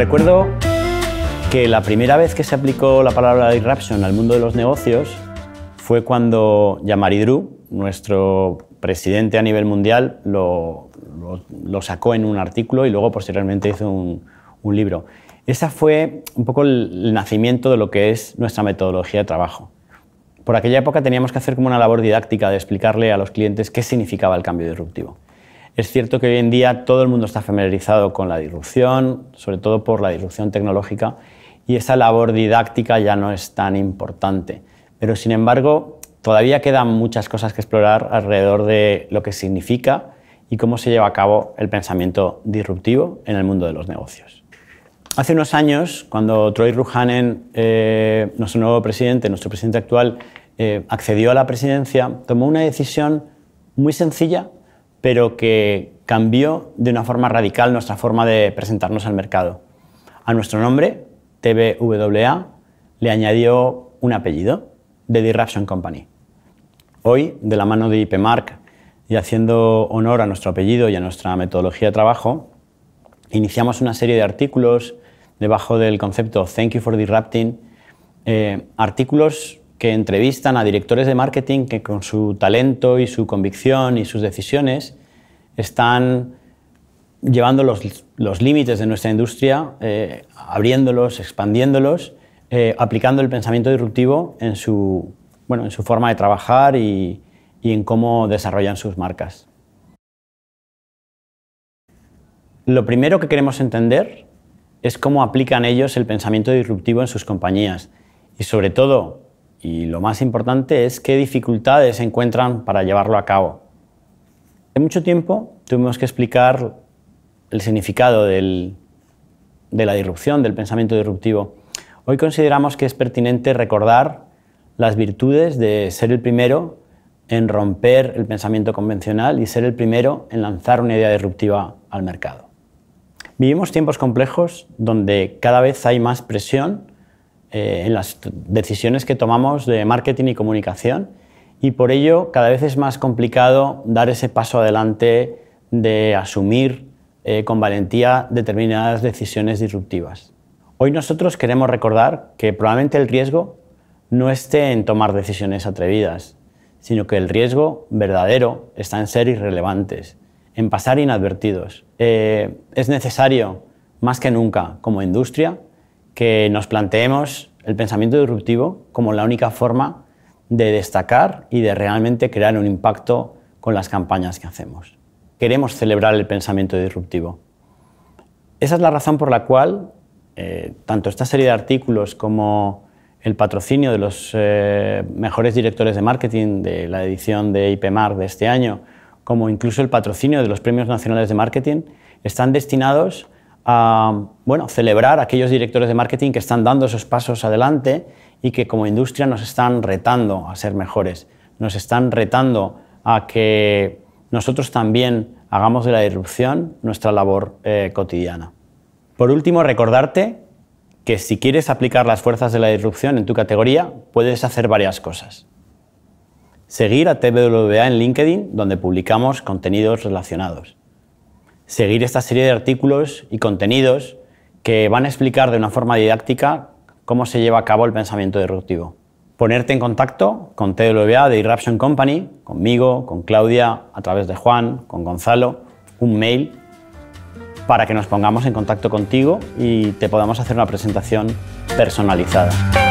Recuerdo que la primera vez que se aplicó la palabra disruption al mundo de los negocios fue cuando Yamari Drew, nuestro presidente a nivel mundial, lo, sacó en un artículo y luego posteriormente hizo un, un libro. Ese fue un poco el nacimiento de lo que es nuestra metodología de trabajo. Por aquella época teníamos que hacer como una labor didáctica de explicarle a los clientes qué significaba el cambio disruptivo. Es cierto que hoy en día todo el mundo está familiarizado con la disrupción, sobre todo por la disrupción tecnológica, y esa labor didáctica ya no es tan importante. Pero sin embargo, todavía quedan muchas cosas que explorar alrededor de lo que significa y cómo se lleva a cabo el pensamiento disruptivo en el mundo de los negocios. Hace unos años, cuando Troy Ruhanen, eh, nuestro nuevo presidente, nuestro presidente actual, eh, accedió a la presidencia, tomó una decisión muy sencilla, pero que cambió de una forma radical nuestra forma de presentarnos al mercado. A nuestro nombre, TVWA, le añadió un apellido, The Disruption Company. Hoy, de la mano de IPMark y haciendo honor a nuestro apellido y a nuestra metodología de trabajo, iniciamos una serie de artículos debajo del concepto Thank you for disrupting, eh, artículos que entrevistan a directores de marketing que con su talento y su convicción y sus decisiones están llevando los, límites de nuestra industria, eh, abriéndolos, expandiéndolos, eh, aplicando el pensamiento disruptivo en su, forma de trabajar y, y en cómo desarrollan sus marcas. Lo primero que queremos entender es cómo aplican ellos el pensamiento disruptivo en sus compañías y sobre todo y lo más importante es qué dificultades se encuentran para llevarlo a cabo. Hace mucho tiempo tuvimos que explicar el significado de la disrupción, del pensamiento disruptivo. Hoy consideramos que es pertinente recordar las virtudes de ser el primero en romper el pensamiento convencional y ser el primero en lanzar una idea disruptiva al mercado. Vivimos tiempos complejos donde cada vez hay más presión eh, en las decisiones que tomamos de marketing y comunicación y por ello cada vez es más complicado dar ese paso adelante de asumir eh, con valentía determinadas decisiones disruptivas. Hoy nosotros queremos recordar que probablemente el riesgo no esté en tomar decisiones atrevidas, sino que el riesgo verdadero está en ser irrelevantes, en pasar inadvertidos. Eh, es necesario, más que nunca, como industria, que nos planteemos el pensamiento disruptivo como la única forma de destacar y de realmente crear un impacto con las campañas que hacemos. Queremos celebrar el pensamiento disruptivo. Esa es la razón por la cual eh, tanto esta serie de artículos como el patrocinio de los eh, mejores directores de marketing de la edición de IPMAR de este año, como incluso el patrocinio de los premios nacionales de marketing, están destinados a bueno, celebrar a aquellos directores de marketing que están dando esos pasos adelante y que como industria nos están retando a ser mejores, nos están retando a que nosotros también hagamos de la disrupción nuestra labor eh, cotidiana. Por último, recordarte que si quieres aplicar las fuerzas de la disrupción en tu categoría, puedes hacer varias cosas. Seguir a TWA en LinkedIn, donde publicamos contenidos relacionados seguir esta serie de artículos y contenidos que van a explicar de una forma didáctica cómo se lleva a cabo el pensamiento disruptivo. Ponerte en contacto con TWA de Irruption Company, conmigo, con Claudia, a través de Juan, con Gonzalo, un mail para que nos pongamos en contacto contigo y te podamos hacer una presentación personalizada.